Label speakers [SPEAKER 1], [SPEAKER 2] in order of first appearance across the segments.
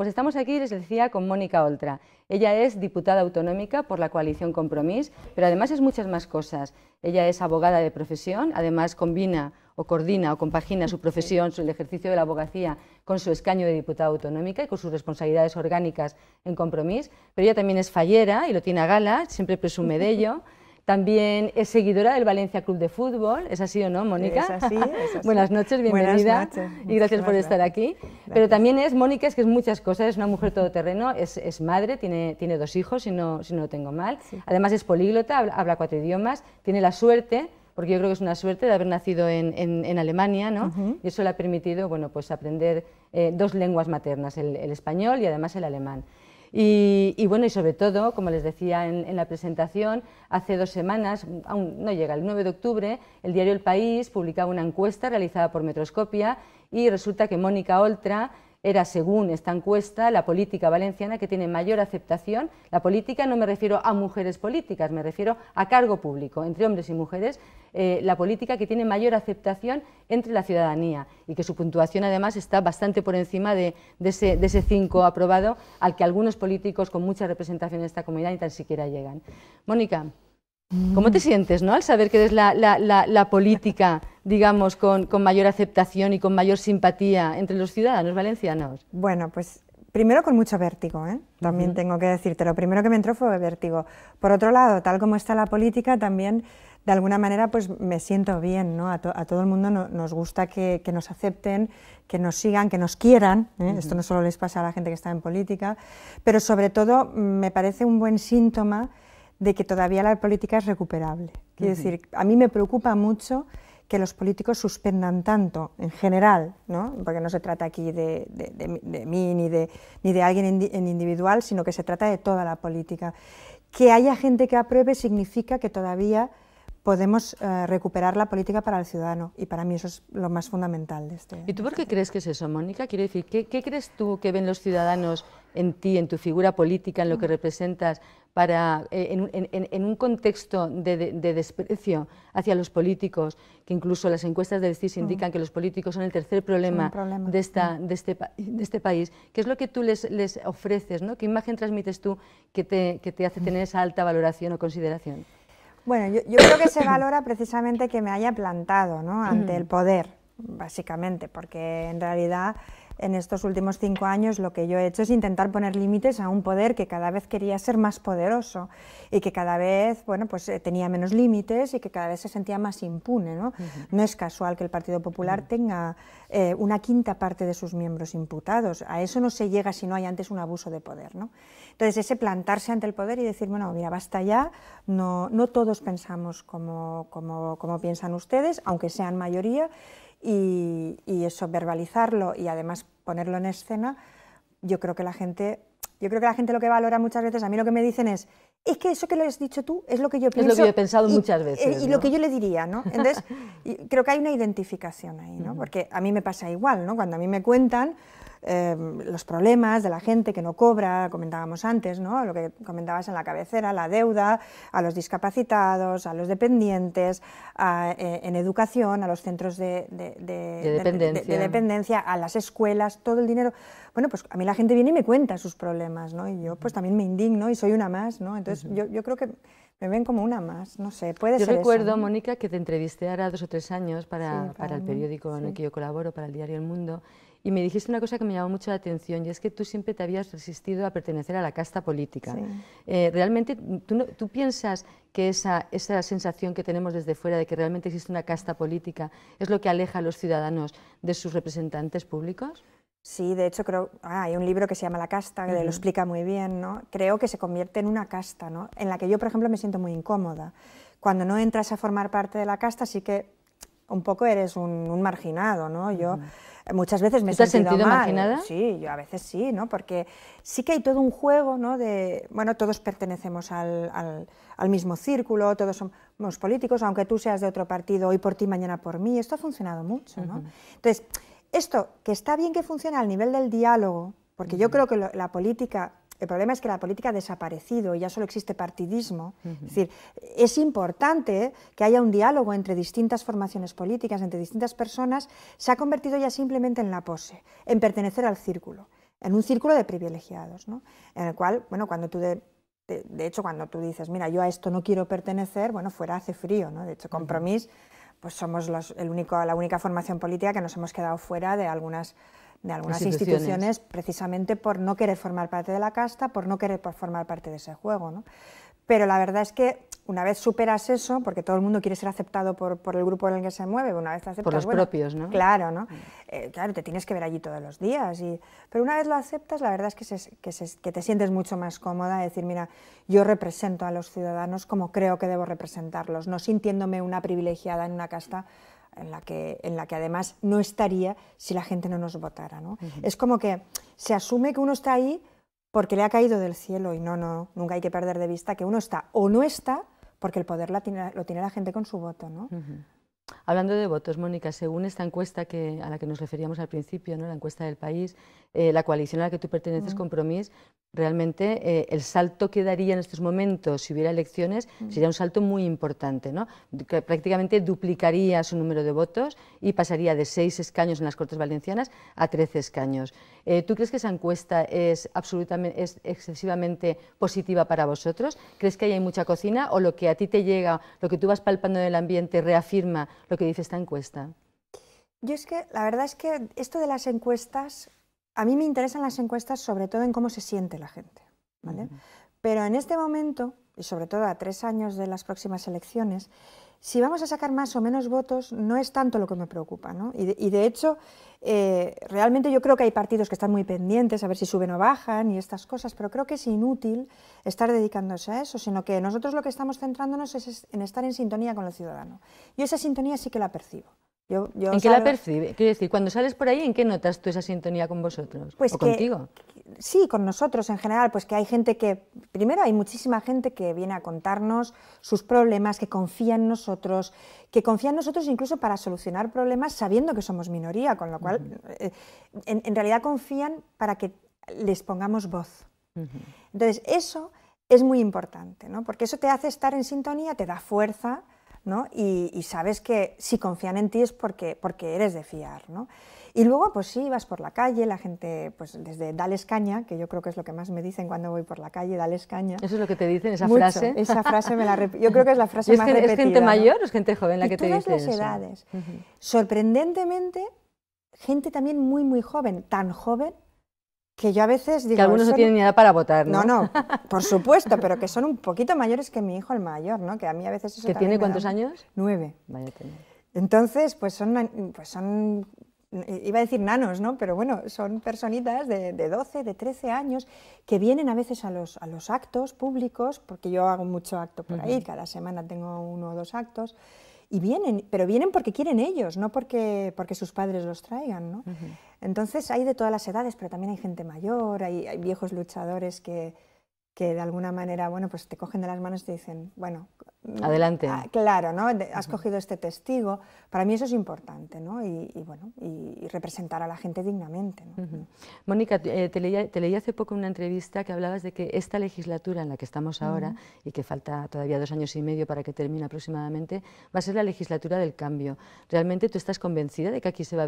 [SPEAKER 1] pues estamos aquí, les decía, con Mónica Oltra. Ella es diputada autonómica por la coalición Compromís, pero además es muchas más cosas. Ella es abogada de profesión, además combina o coordina o compagina su profesión, el ejercicio de la abogacía, con su escaño de diputada autonómica y con sus responsabilidades orgánicas en Compromís. Pero ella también es fallera y lo tiene a gala, siempre presume de ello. También es seguidora del Valencia Club de Fútbol, ¿es así o no, Mónica? Es así, es así. Buenas noches, bienvenida y gracias por estar aquí. Pero también es, Mónica es que es muchas cosas, es una mujer todoterreno, es, madre, tiene, tiene dos hijos, si no, si no lo tengo mal. Además es políglota, habla, cuatro idiomas, tiene la suerte porque yo creo que es una suerte de haber nacido en, Alemania, ¿no? Y eso le ha permitido, bueno, pues aprender eh, dos lenguas maternas, el español y además el alemán. Y, bueno, y sobre todo, como les decía en, la presentación, hace dos semanas, aún no llega, el 9 de octubre, el diario El País publicaba una encuesta realizada por Metroscopia y resulta que Mónica Oltra era, según esta encuesta, la política valenciana que tiene mayor aceptación. La política no me refiero a mujeres políticas, me refiero a cargo público, entre hombres y mujeres, eh, la política que tiene mayor aceptación entre la ciudadanía y que su puntuación además está bastante por encima de, ese 5 aprobado al que algunos políticos con mucha representación en esta comunidad ni tan siquiera llegan. Mónica. ¿Cómo te mm. sientes, no? Al saber que eres la, política, digamos, con, mayor aceptación y con mayor simpatía entre los ciudadanos valencianos. Bueno, pues primero con mucho vértigo, ¿eh?
[SPEAKER 2] También tengo que decirte, lo primero que me entró fue vértigo. Por otro lado, tal como está la política, también de alguna manera pues me siento bien, ¿no? A, todo el mundo nos gusta que, nos acepten, que nos sigan, que nos quieran. ¿eh? Esto no solo les pasa a la gente que está en política, pero sobre todo me parece un buen síntoma de que todavía la política es recuperable. Quiero decir, a mí me preocupa mucho que los políticos suspendan tanto, en general, ¿no? porque no se trata aquí de, mí ni de, ni de alguien en, individual, sino que se trata de toda la política. Que haya gente que apruebe significa que todavía podemos eh, recuperar la política para el ciudadano y para mí eso es lo más fundamental de
[SPEAKER 1] este. ¿Y tú por qué crees que es eso, Mónica? Quiero decir, ¿qué, crees tú que ven los ciudadanos en ti, en tu figura política, en lo que representas, para, eh, en, un contexto de, desprecio hacia los políticos, que incluso las encuestas de CIS mm. indican que los políticos son el tercer problema, mm. este De, este, país, ¿qué es lo que tú les, ofreces? ¿Qué imagen transmites tú que te, hace tener esa alta valoración o consideración?
[SPEAKER 2] Bueno, yo, creo que se valora precisamente que me haya plantado mm. ante el
[SPEAKER 1] poder, básicamente,
[SPEAKER 2] porque en realidad en estos últimos cinco años lo que yo he hecho es intentar poner límites a un poder que cada vez quería ser más poderoso y que cada vez bueno, pues, eh, tenía menos límites y que cada vez se sentía más impune. No, es casual que el Partido Popular mm. tenga eh, una quinta parte de sus miembros imputados. A eso no se llega si no hay antes un abuso de poder. ¿no? Entonces, ese plantarse ante el poder y decir, bueno, mira, basta ya, no, no todos pensamos como, como piensan ustedes, aunque sean mayoría, y, eso, verbalizarlo y además ponerlo en escena, yo creo que la gente... Yo creo que la gente lo que valora muchas veces, a mí lo que me dicen es, es que eso que lo has dicho tú es lo que yo pienso. Es lo que yo he pensado muchas eh, veces. Y, lo que yo le diría, ¿no? Entonces, creo que hay una identificación ahí, ¿no? Porque a mí me pasa igual, ¿no? Cuando a mí me cuentan, Em, los problemas de la gente que no cobra, comentábamos antes, ¿no? lo que comentabas en la cabecera, la deuda, a los discapacitados, a los dependientes, eh, en educación, a los centros de, dependencia. a las escuelas, todo el dinero. Bueno, pues a mí la gente viene y me cuenta sus problemas, ¿no? y yo pues también me indigno y soy una más, ¿no? entonces yo, creo que me ven como una más, no sé, puede yo ser. Yo recuerdo,
[SPEAKER 1] Mónica, que te entrevisté ahora dos o tres años para, el periódico en el que yo colaboro, para el diario El Mundo, y me dijiste una cosa que me llamó mucho la atención, y es que tú siempre te habías resistido a pertenecer a la casta política. Eh, ¿Realmente tú, piensas que esa, esa sensación que tenemos desde fuera de que realmente existe una casta política es lo que aleja a los ciudadanos de sus representantes públicos? Sí, de hecho creo, ah, hay un libro que se llama La casta, que lo explica muy
[SPEAKER 2] bien, ¿no? Creo que se convierte en una casta, En la que yo, por ejemplo, me siento muy incómoda. Cuando no entras a formar parte de la casta, sí que un poco eres un, marginado, ¿no? Yo eh, muchas veces me he sentido, sentido marginada? Sí, yo a veces sí, ¿no? Porque sí que hay todo un juego, ¿no? De, bueno, todos pertenecemos al, mismo círculo, todos somos políticos, aunque tú seas de otro partido, hoy por ti, mañana por mí, esto ha funcionado mucho, ¿no? Entonces, esto que está bien que funcione al nivel del diálogo, porque yo creo que la política el problema es que la política ha desaparecido y ya solo existe partidismo. Es decir, es importante que haya un diálogo entre distintas formaciones políticas, entre distintas personas. Se ha convertido ya simplemente en la pose, en pertenecer al círculo, en un círculo de privilegiados, ¿no? En el cual, bueno, cuando tú de, hecho, cuando tú dices, mira, yo a esto no quiero pertenecer, bueno, fuera hace frío, ¿no? De hecho, Compromís, pues somos el único, la única formación política que nos hemos quedado fuera de algunas de algunas instituciones. precisamente por no querer formar parte de la casta, por no querer formar parte de ese juego. Pero la verdad es que una vez superas eso, porque todo el mundo quiere ser aceptado por, el grupo en el que se mueve, una vez aceptas... Por los propios, ¿no? Claro, ¿no? Mm. Eh, claro, te tienes que ver allí todos los días. Y, pero una vez lo aceptas, la verdad es que, que te sientes mucho más cómoda de decir, mira, yo represento a los ciudadanos como creo que debo representarlos, no sintiéndome una privilegiada en una casta en la que, además no estaría si la gente no nos votara. ¿no? Es como que se asume que uno está ahí porque le ha caído del cielo y no, no, nunca hay que perder de vista que uno está o no está porque el poder lo tiene la gente con su voto. ¿no?
[SPEAKER 1] Hablando de votos, Mónica, según esta encuesta a la que nos referíamos al principio, ¿no? la encuesta del país, eh, la coalición a la que tú perteneces, Compromís, realmente eh, el salto que daría en estos momentos si hubiera elecciones mm. sería un salto muy importante, ¿no? que prácticamente duplicaría su número de votos y pasaría de seis escaños en las Cortes Valencianas a trece escaños. Eh, ¿Tú crees que esa encuesta es, absolutamente, es excesivamente positiva para vosotros? ¿Crees que ahí hay mucha cocina o lo que a ti te llega, lo que tú vas palpando en el ambiente reafirma lo que dice esta encuesta?
[SPEAKER 2] Yo es que la verdad es que esto de las encuestas a mí me interesan las encuestas sobre todo en cómo se siente la gente. Pero en este momento, y sobre todo a tres años de las próximas elecciones, si vamos a sacar más o menos votos no es tanto lo que me preocupa. Y, de, hecho, eh, realmente yo creo que hay partidos que están muy pendientes a ver si suben o bajan y estas cosas, pero creo que es inútil estar dedicándose a eso, sino que nosotros lo que estamos centrándonos es en estar en sintonía con el ciudadano. Y esa sintonía sí que la percibo.
[SPEAKER 1] ¿En qué la percibe? Quiero decir, cuando sales por ahí, ¿en qué notas tú esa sintonía con vosotros? Pues contigo. Sí, con nosotros en general,
[SPEAKER 2] pues que hay gente que, primero hay muchísima gente que viene a contarnos sus problemas, que confía en nosotros, que confía en nosotros incluso para solucionar problemas sabiendo que somos minoría, con lo cual eh, en, realidad confían para que les pongamos voz. Entonces, eso es muy importante, ¿no? porque eso te hace estar en sintonía, te da fuerza y, sabes que si confían en ti es porque, porque eres de fiar, ¿no? Y luego, pues sí, vas por la calle, la gente, pues desde dales caña, que yo creo que es lo que más me dicen cuando voy por la calle, dales caña. Eso es lo que te dicen, esa frase. Esa frase me la yo creo que es la frase más repetida. ¿Es gente mayor o es gente joven la que te dice todas las edades. Sorprendentemente, gente también muy, muy joven, tan joven que yo a veces digo... Que algunos no tienen ni edad para votar, ¿no? No, no, por supuesto, pero que son un poquito mayores que mi hijo el mayor, ¿no? Que a mí a veces eso ¿Que tiene cuántos años? Nueve. Entonces, pues son, pues son, iba a decir nanos, ¿no? Pero bueno, son personitas de, de 12, de 13 años que vienen a veces a los, a los actos públicos, porque yo hago mucho acto por ahí, cada semana tengo uno o dos actos, y vienen, pero vienen porque quieren ellos, no porque, porque sus padres los traigan. ¿no? Entonces hay de todas las edades, pero también hay gente mayor, hay viejos luchadores que, que de alguna manera, bueno, pues te cogen de las manos y te dicen, bueno, mm, adelante. Ah, claro, ¿no? Has cogido este testigo. Para mí eso es importante, ¿no? Y, bueno, y, representar a la gente dignamente.
[SPEAKER 1] Mónica, eh, te, leí, hace poco una entrevista que hablabas de que esta legislatura en la que estamos ahora, y que falta todavía dos años y medio para que termine aproximadamente, va a ser la legislatura del cambio. ¿Realmente tú estás convencida de que aquí se va,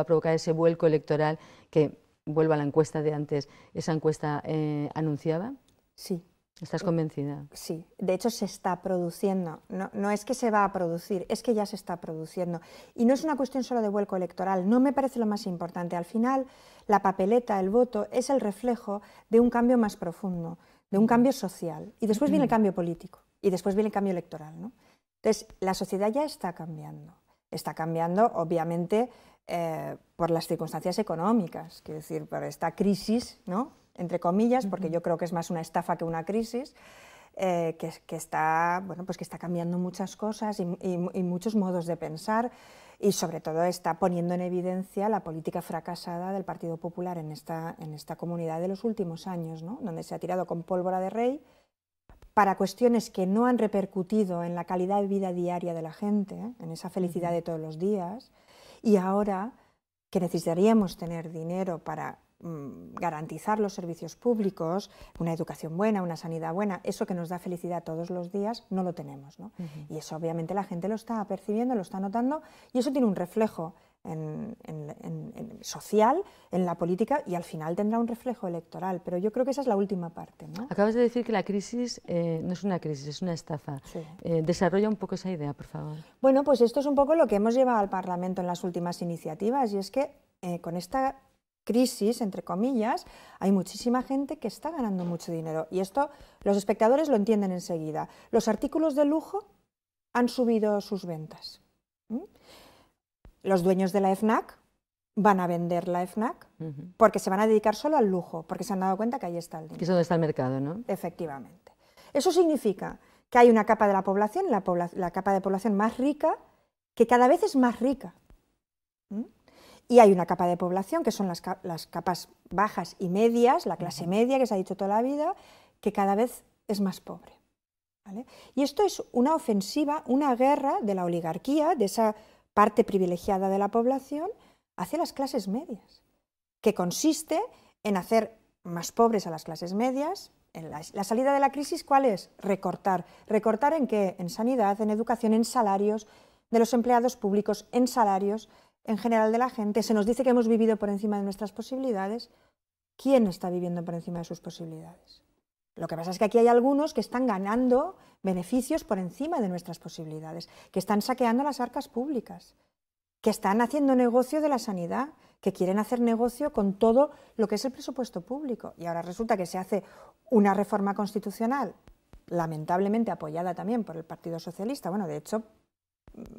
[SPEAKER 1] a provocar ese vuelco electoral que, vuelvo a la encuesta de antes, esa encuesta eh, anunciaba? Sí. ¿Estás eh, convencida? Sí,
[SPEAKER 2] de hecho se está produciendo, no, es que se va a producir, es que ya se está produciendo. Y no es una cuestión solo de vuelco electoral, no me parece lo más importante. Al final, la papeleta, el voto, es el reflejo de un cambio más profundo, de un cambio social. Y después viene el cambio político, y después viene el cambio electoral. ¿no? Entonces, la sociedad ya está cambiando. Está cambiando, obviamente, eh, por las circunstancias económicas, quiero decir, por esta crisis ¿no? entre comillas, porque yo creo que es más una estafa que una crisis. Eh, que, está, bueno, pues que está cambiando muchas cosas y, muchos modos de pensar y sobre todo está poniendo en evidencia la política fracasada del Partido Popular en esta, en esta comunidad de los últimos años, donde se ha tirado con pólvora de rey para cuestiones que no han repercutido en la calidad de vida diaria de la gente, ¿eh? en esa felicidad de todos los días, y ahora que necesitaríamos tener dinero para Mm, garantizar los servicios públicos, una educación buena, una sanidad buena, eso que nos da felicidad todos los días, no lo tenemos. ¿no? Y eso obviamente la gente lo está percibiendo, lo está notando y eso tiene un reflejo social, en la política y al final tendrá un reflejo electoral. Pero yo creo que esa es la última
[SPEAKER 1] parte. Acabas de decir que la crisis eh, no es una crisis, es una estafa. Eh, desarrolla un poco esa idea, por favor.
[SPEAKER 2] Bueno, pues esto es un poco lo que hemos llevado al Parlamento en las últimas iniciativas y es que eh, con esta crisis, entre comillas, hay muchísima gente que está ganando mucho dinero. Y esto los espectadores lo entienden enseguida. Los artículos de lujo han subido sus ventas. Los dueños de la FNAC van a vender la FNAC porque se van a dedicar solo al lujo, porque se han dado cuenta que ahí está el dinero. Que es donde está
[SPEAKER 1] el mercado, ¿no?
[SPEAKER 2] Efectivamente. Eso significa que hay una capa de la población, la capa de población más rica, que cada vez es más rica. Y hay una capa de población, que son las, capas bajas y medias, la clase media, que se ha dicho toda la vida, que cada vez es más pobre. Y esto es una ofensiva, una guerra de la oligarquía, de esa parte privilegiada de la población, hacia las clases medias, que consiste en hacer más pobres a las clases medias. En la, la, salida de la crisis, ¿cuál es? Recortar. ¿Recortar en qué? En sanidad, en educación, en salarios de los empleados públicos, en salarios en general de la gente, se nos dice que hemos vivido por encima de nuestras posibilidades. ¿Quién está viviendo por encima de sus posibilidades? Lo que pasa es que aquí hay algunos que están ganando beneficios por encima de nuestras posibilidades, que están saqueando las arcas públicas, que están haciendo negocio de la sanidad, que quieren hacer negocio con todo lo que es el presupuesto público. Y ahora resulta que se hace una reforma constitucional, lamentablemente apoyada también por el Partido Socialista, bueno, de hecho,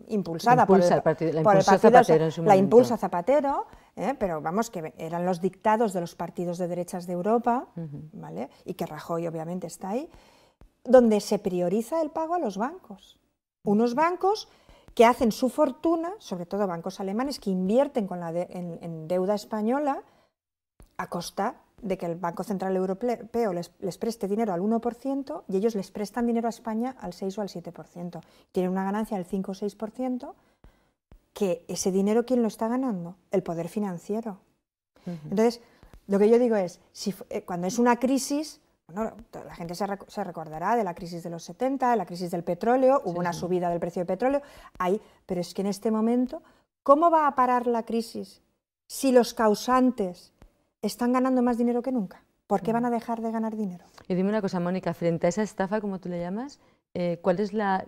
[SPEAKER 2] impulsada por la impulsa Zapatero. pero vamos, que eran los dictados de los partidos de derechas de Europa, ¿vale? Y que Rajoy obviamente está ahí, donde se prioriza el pago a los bancos. Unos bancos que hacen su fortuna, sobre todo bancos alemanes, que invierten con la en, en deuda española a costa de que el Banco Central Europeo les, preste dinero al 1% y ellos les prestan dinero a España al 6 o al 7%. Tienen una ganancia del 5 o 6%, que ese dinero ¿quién lo está ganando? El poder financiero. Entonces, lo que yo digo es, si, eh, cuando es una crisis, la gente se, recordará de la crisis de los 70, de la crisis del petróleo, hubo una subida del precio del petróleo, pero es que en este momento, ¿cómo va a parar la crisis si los causantes están ganando más dinero que nunca. ¿Por qué mm. van a dejar de ganar dinero?
[SPEAKER 1] Y dime una cosa, Mónica, frente a esa estafa, como tú le llamas, eh, ¿cuál, es la,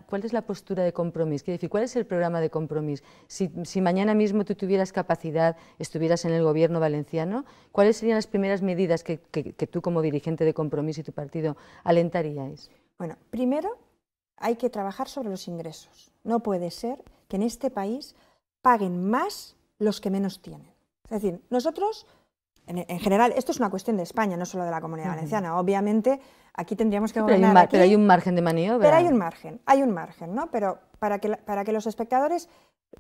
[SPEAKER 1] postura de compromiso? decir, ¿cuál es el programa de compromiso? Si, mañana mismo tú tuvieras capacidad, estuvieras en el gobierno valenciano, ¿cuáles serían las primeras medidas que, que tú como dirigente de compromiso y tu partido alentaríais?
[SPEAKER 2] Bueno, primero hay que trabajar sobre los ingresos. No puede ser que en este país paguen más los que menos tienen. Es decir, nosotros en, general, esto es una cuestión de España, no solo de la Comunidad Valenciana. Obviamente, aquí tendríamos que gobernar. Pero hay un,
[SPEAKER 1] margen de maniobra. Pero hay un margen,
[SPEAKER 2] hay un margen, ¿no? Pero para que, para que los espectadores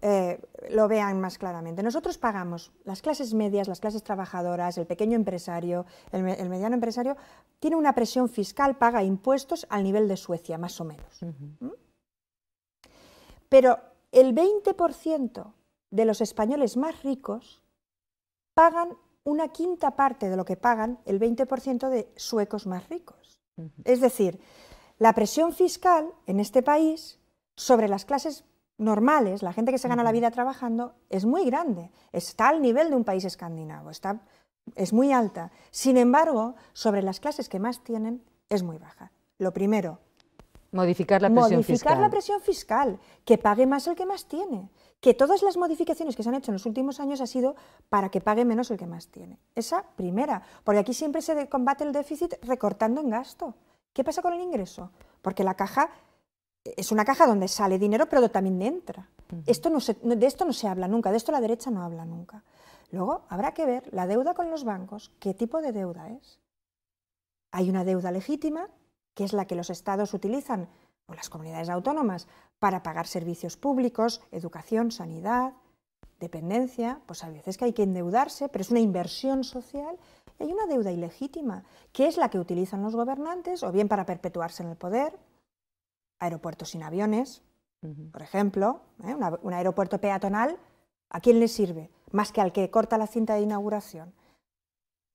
[SPEAKER 2] eh, lo vean más claramente. Nosotros pagamos, las clases medias, las clases trabajadoras, el pequeño empresario, el, mediano empresario, tiene una presión fiscal, paga impuestos al nivel de Suecia, más o menos. Pero el 20% de los españoles más ricos pagan una quinta parte de lo que pagan el 20% de suecos más ricos. Es decir, la presión fiscal en este país sobre las clases normales, la gente que se gana la vida trabajando, es muy grande. Está al nivel de un país escandinavo, está, es muy alta. Sin embargo, sobre las clases que más tienen, es muy baja. Lo primero. Modificar la presión fiscal, que pague más el que más tiene que todas las modificaciones que se han hecho en los últimos años ha sido para que pague menos el que más tiene. Esa primera, porque aquí siempre se combate el déficit recortando en gasto. ¿Qué pasa con el ingreso? Porque la caja eh, es una caja donde sale dinero, pero también entra. de esto no se habla nunca, de esto la derecha no habla nunca. Luego habrá que ver la deuda con los bancos, qué tipo de deuda es. Hay una deuda legítima, que es la que los estados utilizan, o las comunidades autónomas, para pagar servicios públicos, educación, sanidad, dependencia, pues a veces que hay que endeudarse, pero es una inversión social y hay una deuda ilegítima, que es la que utilizan los gobernantes, o bien para perpetuarse en el poder, aeropuertos sin aviones, por ejemplo, ¿eh? un aeropuerto peatonal, ¿a quién le sirve? Más que al que corta la cinta de inauguración.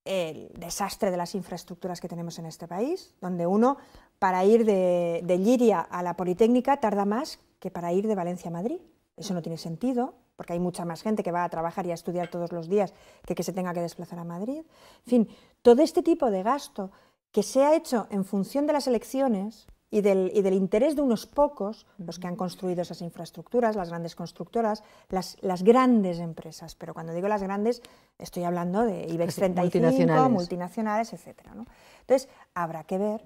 [SPEAKER 2] El desastre de las infraestructuras que tenemos en este país, donde uno para ir de, Liria a la Politécnica tarda más que para ir de Valencia a Madrid. Eso no tiene sentido, porque hay mucha más gente que va a trabajar y a estudiar todos los días que que se tenga que desplazar a Madrid. En fin, todo este tipo de gasto que se ha hecho en función de las elecciones y del, interés de unos pocos, los que han construido esas infraestructuras, las grandes constructoras, las, grandes empresas. Pero cuando digo las grandes, estoy hablando de IBEX 35, multinacionales, etcétera. etc. Entonces, habrá que ver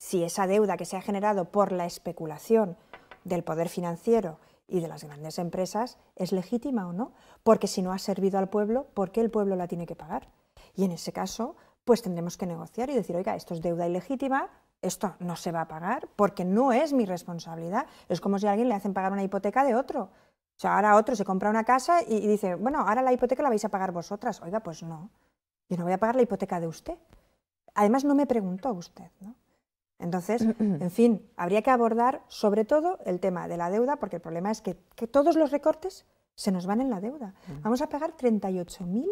[SPEAKER 2] si esa deuda que se ha generado por la especulación del poder financiero y de las grandes empresas es legítima o no, porque si no ha servido al pueblo, ¿por qué el pueblo la tiene que pagar? Y en ese caso, pues tendremos que negociar y decir, oiga, esto es deuda ilegítima, esto no se va a pagar porque no es mi responsabilidad. Es como si a alguien le hacen pagar una hipoteca de otro. O sea, ahora otro se compra una casa y, dice, bueno, ahora la hipoteca la vais a pagar vosotras. Oiga, pues no, yo no voy a pagar la hipoteca de usted. Además, no me preguntó usted, ¿no? Entonces, mm, mm. en fin, habría que abordar sobre todo el tema de la deuda, porque el problema es que, todos los recortes se nos van en la deuda. Mm. Vamos a pagar 38.000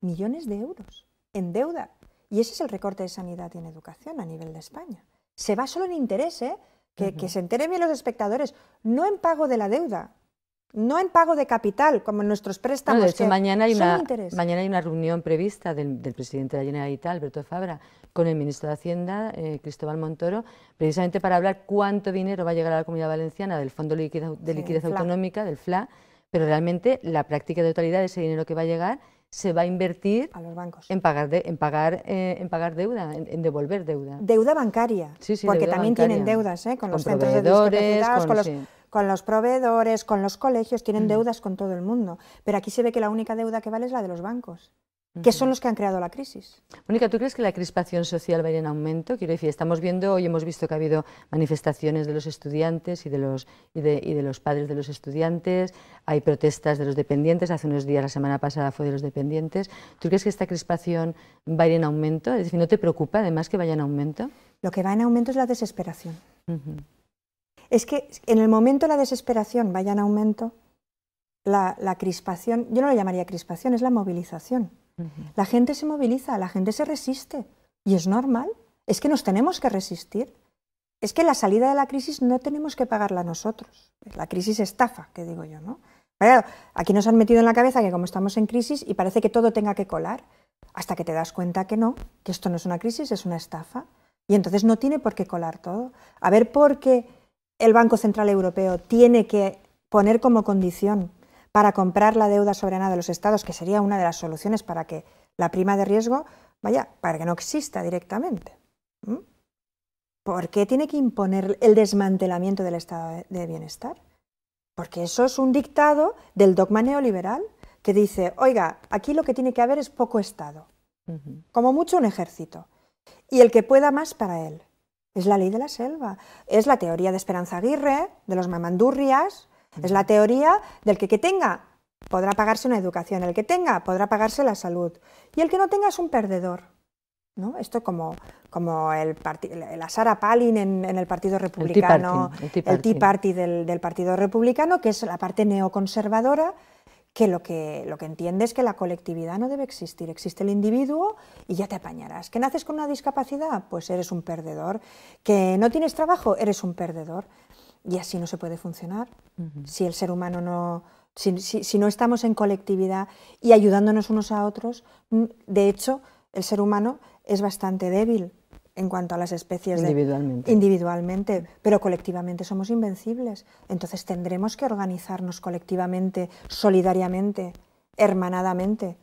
[SPEAKER 2] millones de euros en deuda. Y ese es el recorte de sanidad y en educación a nivel de España. Se va solo en interés, ¿eh? que, que se enteren bien los espectadores, no en pago de la deuda, no en pago de capital, como en nuestros préstamos. mañana, hay una,
[SPEAKER 1] mañana hay una reunión prevista del, presidente de la Generalitat, Alberto Fabra, con el ministro de Hacienda, eh, Cristóbal Montoro, precisamente para hablar cuánto dinero va a llegar a la comunidad valenciana del Fondo de Liquidez, Autonómica, del FLA, pero realmente la práctica de totalidad de ese dinero que va a llegar se va a invertir a los bancos. en pagar, de, en pagar, eh, en pagar deuda, en, devolver deuda. Deuda bancaria, porque también tienen deudas eh, con, los centros de discapacidad, con, los
[SPEAKER 2] con los proveedores, con los colegios, tienen mm. deudas con todo el mundo. Pero aquí se ve que la única deuda que vale es la de los bancos que son los que han creado la crisis.
[SPEAKER 1] Mónica, ¿tú crees que la crispación social va a ir en aumento? Quiero decir, estamos viendo, hoy hemos visto que ha habido manifestaciones de los estudiantes y de los, y de, y de los padres de los estudiantes, hay protestas de los dependientes, hace unos días, la semana pasada fue de los dependientes. ¿Tú crees que esta crispación va a ir en aumento? Es decir, ¿no te preocupa además que vaya en aumento? Lo que va en aumento es la desesperación. Es que en el momento la
[SPEAKER 2] desesperación vaya en aumento, la, crispación, yo no lo llamaría crispación, es la movilización. La gente se moviliza, la gente se resiste y es normal. Es que nos tenemos que resistir. Es que la salida de la crisis no tenemos que pagarla nosotros. La crisis estafa, que digo yo, ¿no? aquí nos han metido en la cabeza que como estamos en crisis y parece que todo tenga que colar, hasta que te das cuenta que no, que esto no es una crisis, es una estafa. Y entonces no tiene por qué colar todo. A ver por qué el Banco Central Europeo tiene que poner como condición para comprar la deuda soberana de los estados, que sería una de las soluciones para que la prima de riesgo vaya, para que no exista directamente. ¿Por qué tiene que imponer el desmantelamiento del estado de bienestar? Porque eso es un dictado del dogma neoliberal que dice, oiga, aquí lo que tiene que haber es poco Estado, como mucho un ejército, y el que pueda más para él. Es la ley de la selva. Es la teoría de Esperanza Aguirre, de los mamandurrias. Es la teoría del que, que tenga podrá pagarse una educación, el que tenga podrá pagarse la salud y el que no tenga es un perdedor. ¿no? Esto como, como el la Sara Palin en, el Partido Republicano, el Tea Party, del Partido Republicano, que es la parte neoconservadora, que lo que, lo que entiende es que la colectividad no debe existir, existe el individuo y ya te apañarás. ¿Que naces con una discapacidad? Pues eres un perdedor. ¿Que no tienes trabajo? Eres un perdedor. Y así no se puede funcionar. Si el ser humano no, si, no estamos en colectividad y ayudándonos unos a otros, mm, de hecho, el ser humano es bastante débil en cuanto a las especies. Individualmente. individualmente, pero colectivamente somos invencibles. Entonces tendremos que organizarnos colectivamente, solidariamente, hermanadamente,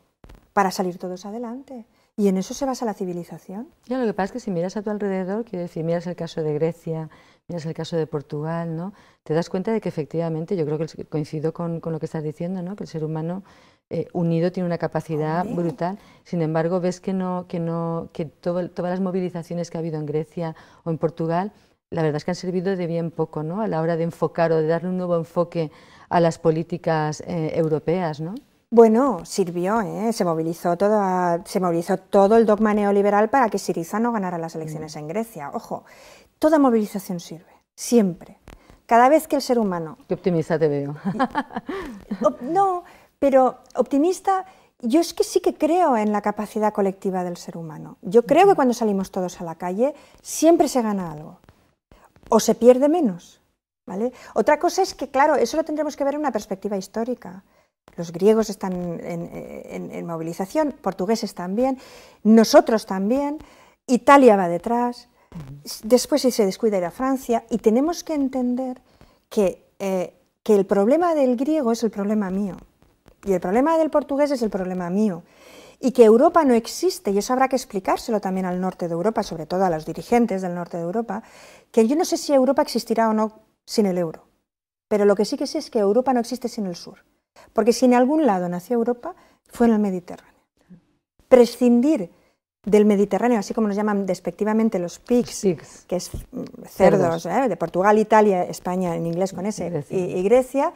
[SPEAKER 2] para salir todos adelante. Y en eso se basa la civilización.
[SPEAKER 1] lo que pasa es que si miras a tu alrededor, quiero decir, miras el caso de Grecia, miras el caso de Portugal, ¿no? Te das cuenta de que efectivamente, yo creo que coincido con, con lo que estás diciendo, ¿no? Que el ser humano eh, unido tiene una capacidad ah, brutal. Sin embargo, ves que no, que no, que todas las movilizaciones que ha habido en Grecia o en Portugal, la verdad es que han servido de bien poco, ¿no? A la hora de enfocar o de darle un nuevo enfoque a las políticas eh, europeas, ¿no? Bueno, sirvió,
[SPEAKER 2] ¿eh? se, movilizó se movilizó todo el dogma neoliberal para que Siriza no ganara las elecciones mm. en Grecia. Ojo, toda movilización sirve, siempre. Cada vez que el ser humano...
[SPEAKER 1] Qué optimista te veo.
[SPEAKER 2] no, pero optimista, yo es que sí que creo en la capacidad colectiva del ser humano. Yo creo que cuando salimos todos a la calle siempre se gana algo o se pierde menos. Otra cosa es que, claro, eso lo tendremos que ver en una perspectiva histórica. Los griegos están en, movilización, portugueses también, nosotros también, Italia va detrás, después si se descuida ir a Francia, y tenemos que entender que eh, el problema del griego es el problema mío. Y el problema del portugués es el problema mío. Y que Europa no existe, y eso habrá que explicárselo también al norte de Europa, sobre todo a los dirigentes del norte de Europa, que yo no sé si Europa existirá o no sin el euro. Pero lo que sí que sé es que Europa no existe sin el sur. Porque si en algún lado nació Europa, fue en el Mediterráneo. Prescindir del Mediterráneo, así como nos llaman despectivamente los pigs, que es mm, cerdos, ¿eh? de Portugal, Italia, España en inglés con ese, y Grecia, y Grecia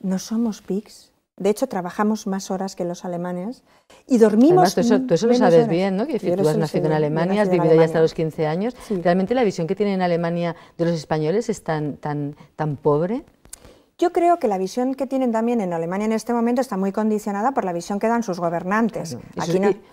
[SPEAKER 2] no somos pigs. De hecho, trabajamos más horas que los alemanes
[SPEAKER 1] y dormimos. Además, tú eso, lo sabes bien, ¿no? Que tú has nacido en Alemania, has vivido ya hasta los 15 años. ¿Realmente la visión que tienen en Alemania de los españoles es tan, tan, pobre? Yo creo que la visión que tienen también en Alemania en este momento está muy condicionada por la visión que dan sus
[SPEAKER 2] gobernantes.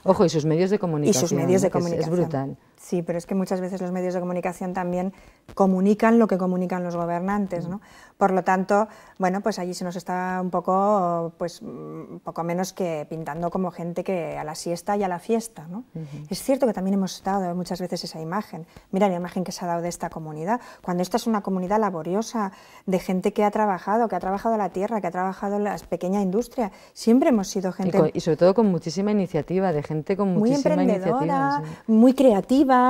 [SPEAKER 1] ojo, y sus medios de comunicación. Y sus medios de comunicación. es brutal.
[SPEAKER 2] Sí, pero es que muchas veces los medios de comunicación también comunican lo que comunican los gobernantes, ¿no? Mm. Por lo tanto, bueno, pues allí se nos está un poco, pues mm, poco menos que pintando como gente que a la siesta y a la fiesta, ¿no? Es cierto que también hemos estado muchas veces esa imagen. Mira la imagen que se ha dado de esta comunidad, cuando esta es una comunidad laboriosa de gente que ha trabajado, que ha trabajado la tierra, que ha trabajado la pequeña industria. Siempre hemos sido gente y,
[SPEAKER 1] sobre todo con muchísima iniciativa, de gente con muchísima muy emprendedora, muy
[SPEAKER 2] creativa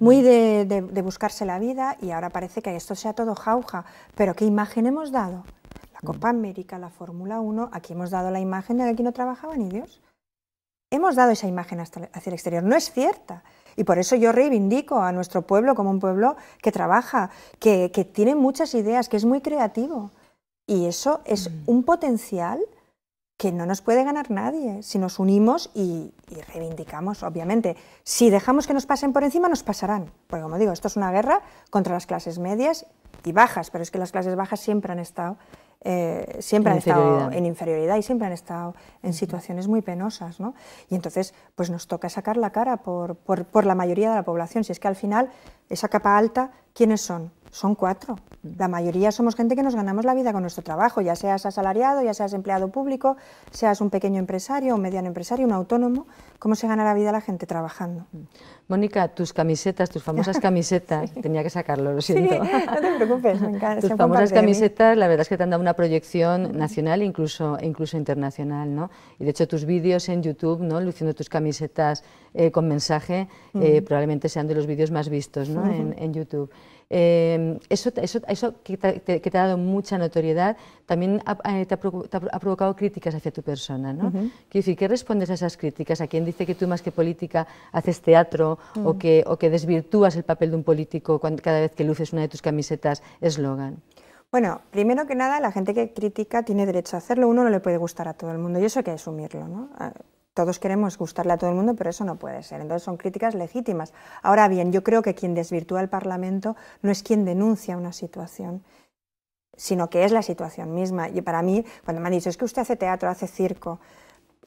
[SPEAKER 2] muy de, buscarse la vida, y ahora parece que esto sea todo jauja. Pero ¿qué imagen hemos dado? La Copa mm. América, la Fórmula 1, aquí hemos dado la imagen de que aquí no trabajaban ni Dios. Hemos dado esa imagen hacia el exterior. No es cierta. Y por eso yo reivindico a nuestro pueblo como un pueblo que trabaja, que, tiene muchas ideas, que es muy creativo. Y eso es mm. un potencial que no nos puede ganar nadie si nos unimos y, reivindicamos, obviamente. Si dejamos que nos pasen por encima, nos pasarán. Porque, como digo, esto es una guerra contra las clases medias y bajas, pero es que las clases bajas siempre han estado, eh, siempre han estado en inferioridad y siempre han estado en situaciones muy penosas. ¿no? Y entonces, pues nos toca sacar la cara por, por, por la mayoría de la población. Si es que al final, esa capa alta, ¿quiénes son? Son cuatro. La mayoría somos gente que nos ganamos la vida con nuestro trabajo, ya seas asalariado, ya seas empleado público, seas un pequeño empresario, un mediano empresario, un autónomo. ¿Cómo se gana la vida la gente trabajando? Mm.
[SPEAKER 1] Mónica, tus camisetas, tus famosas camisetas, tenía que sacarlo, lo siento. no
[SPEAKER 2] te preocupes, me Tus famosas camisetas,
[SPEAKER 1] la verdad es que te han dado una proyección nacional e incluso, incluso internacional, ¿no? Y de hecho tus vídeos en YouTube, ¿no? Luciendo tus camisetas eh, con mensaje, eh, probablemente sean de los vídeos más vistos, ¿no? en YouTube. Em, eso, eso, eso que, te, ha dado mucha notoriedad también ha, eh, te, ha, provocado críticas hacia tu persona. ¿no? ¿qué respondes a esas críticas? ¿A quién dice que tú más que política haces teatro o, mm. que, o que desvirtúas el papel de un político cuando, cada vez que luces una de tus camisetas eslogan?
[SPEAKER 2] Bueno, primero que nada, la gente que critica tiene derecho a hacerlo. Uno no le puede gustar a todo el mundo y eso hay que asumirlo. ¿no? Ah, todos queremos gustarle a todo el mundo, pero eso no puede ser. Entonces son críticas legítimas. Ahora bien, yo creo que quien desvirtúa el Parlamento no es quien denuncia una situación, sino que es la situación misma. Y para mí, cuando me han dicho, es que usted hace teatro, hace circo,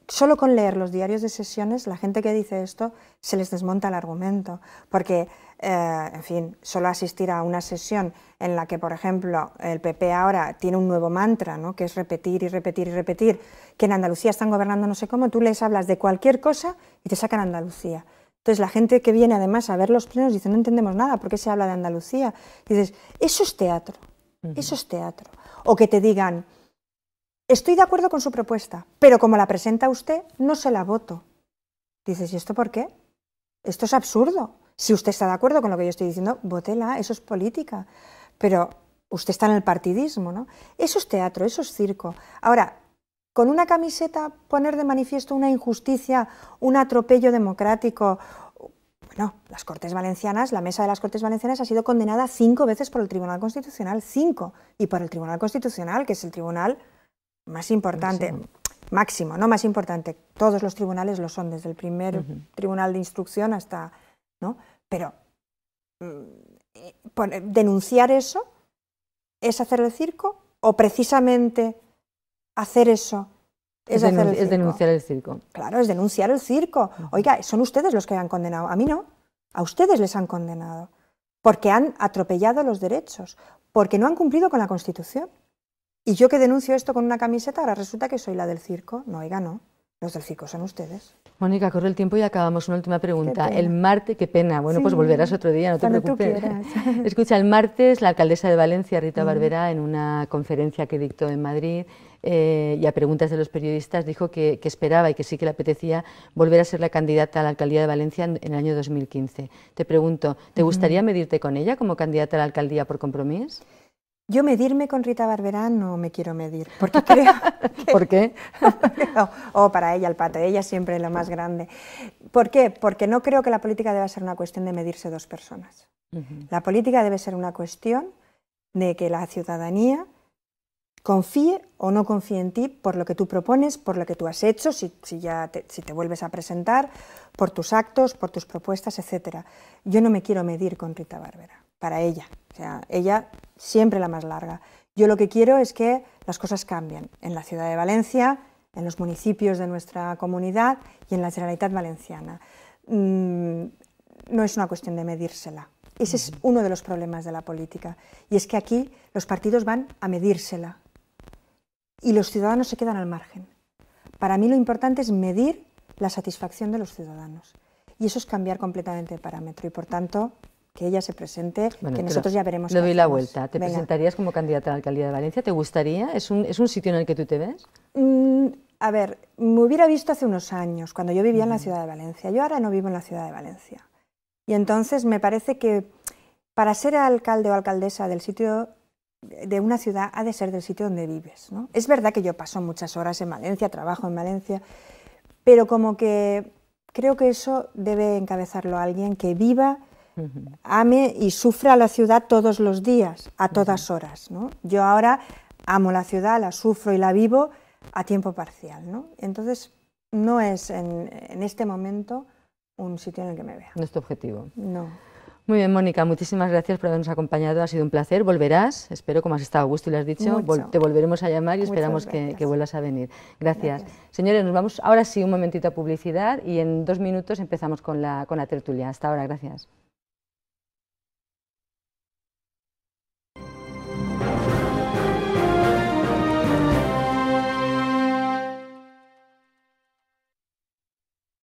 [SPEAKER 2] solo con leer los diarios de sesiones, la gente que dice esto se les desmonta el argumento, porque, eh, en fin, solo asistir a una sesión en la que, por ejemplo, el PP ahora tiene un nuevo mantra, ¿no? que es repetir y repetir y repetir, que en Andalucía están gobernando no sé cómo, tú les hablas de cualquier cosa y te sacan Andalucía. Entonces la gente que viene además a ver los plenos dice, no entendemos nada, ¿por qué se habla de Andalucía? Y dices, eso es teatro, eso es teatro. O que te digan, Estoy de acuerdo con su propuesta, pero como la presenta usted, no se la voto. Dices, ¿y esto por qué? Esto es absurdo. Si usted está de acuerdo con lo que yo estoy diciendo, votela, eso es política. Pero usted está en el partidismo, ¿no? Eso es teatro, eso es circo. Ahora, con una camiseta poner de manifiesto una injusticia, un atropello democrático. Bueno, las Cortes Valencianas, la mesa de las Cortes Valencianas ha sido condenada cinco veces por el Tribunal Constitucional, cinco, y por el Tribunal Constitucional, que es el tribunal más importante, máximo. ¿no? Más importante. Todos los tribunales lo son, desde el primer tribunal de instrucción hasta, ¿no? Pero mm, eh, denunciar eso es hacer el circo o precisamente hacer eso es, hacer el es denunciar el circo. Claro, es denunciar el circo. Oiga, son ustedes los que han condenado, a mí no. A ustedes les han condenado porque han atropellado los derechos, porque no han cumplido con la Constitución. Y yo que denuncio esto con una camiseta, ahora resulta que soy la del circo. No, oiga, no. Los del circo son
[SPEAKER 1] ustedes. Mónica, corre el tiempo y acabamos. Una última pregunta. El martes, qué pena. Bueno, pues volverás otro día, no te preocupes. Escucha, el martes la alcaldesa de Valencia, Rita Barbera, Barberá, en una conferencia que dictó en Madrid, eh, y a preguntas de los periodistas dijo que, esperaba y que sí que le apetecía volver a ser la candidata a la alcaldía de Valencia en, el año 2015. Te pregunto, ¿te gustaría medirte con ella como candidata a la alcaldía por compromiso?
[SPEAKER 2] Yo medirme con Rita Barberá no me quiero medir, porque
[SPEAKER 1] ¿Por qué?
[SPEAKER 2] o, oh, para ella, el pato, ella siempre es lo más grande. ¿Por qué? Porque no creo que la política deba ser una cuestión de medirse dos personas. La política debe ser una cuestión de que la ciudadanía confíe o no confíe en ti por lo que tú propones, por lo que tú has hecho, si, ya te, si te vuelves a presentar, por tus actos, por tus propuestas, etc. Yo no me quiero medir con Rita Barberá para ella. O sea, ella siempre la más larga. Yo lo que quiero es que las cosas cambien en la ciudad de Valencia, en los municipios de nuestra comunidad y en la Generalitat Valenciana. Mm, no es una cuestión de medírsela. Ese es uno de los problemas de la política. Y es que aquí los partidos van a medírsela y los ciudadanos se quedan al margen. Para mí lo importante es medir la satisfacción de los ciudadanos. Y eso es cambiar completamente el parámetro. Y por tanto, que
[SPEAKER 1] ella se presente, que nosotros ya veremos. Le doy la vuelta. ¿Te presentarías como candidata a la alcaldía de Valencia? ¿Te gustaría? ¿Es un, sitio en el que tú te ves?
[SPEAKER 2] Mm, a ver, me hubiera visto hace unos años, cuando yo vivía en la ciudad de Valencia. Yo ahora no vivo en la ciudad de Valencia. Y entonces me parece que para ser alcalde o alcaldesa del sitio de una ciudad ha de ser del sitio donde vives. ¿no? Es verdad que yo paso muchas horas en Valencia, trabajo en Valencia, pero como que creo que eso debe encabezarlo alguien que viva ame y sufra la ciudad todos los días, a todas horas. Yo ahora amo la ciudad, la sufro y la vivo a tiempo parcial. Entonces, no es en, este momento un sitio en el que me vea.
[SPEAKER 1] No objetivo. No. Muy bien, Mónica, muchísimas gracias por habernos acompañado. Ha sido un placer. Volverás, espero, como has estado a gusto y lo has dicho, te volveremos a llamar y esperamos que, vuelvas a venir. Gracias. Señores, nos vamos ahora sí un momentito a publicidad y en dos minutos empezamos con la tertulia. Hasta ahora, gracias.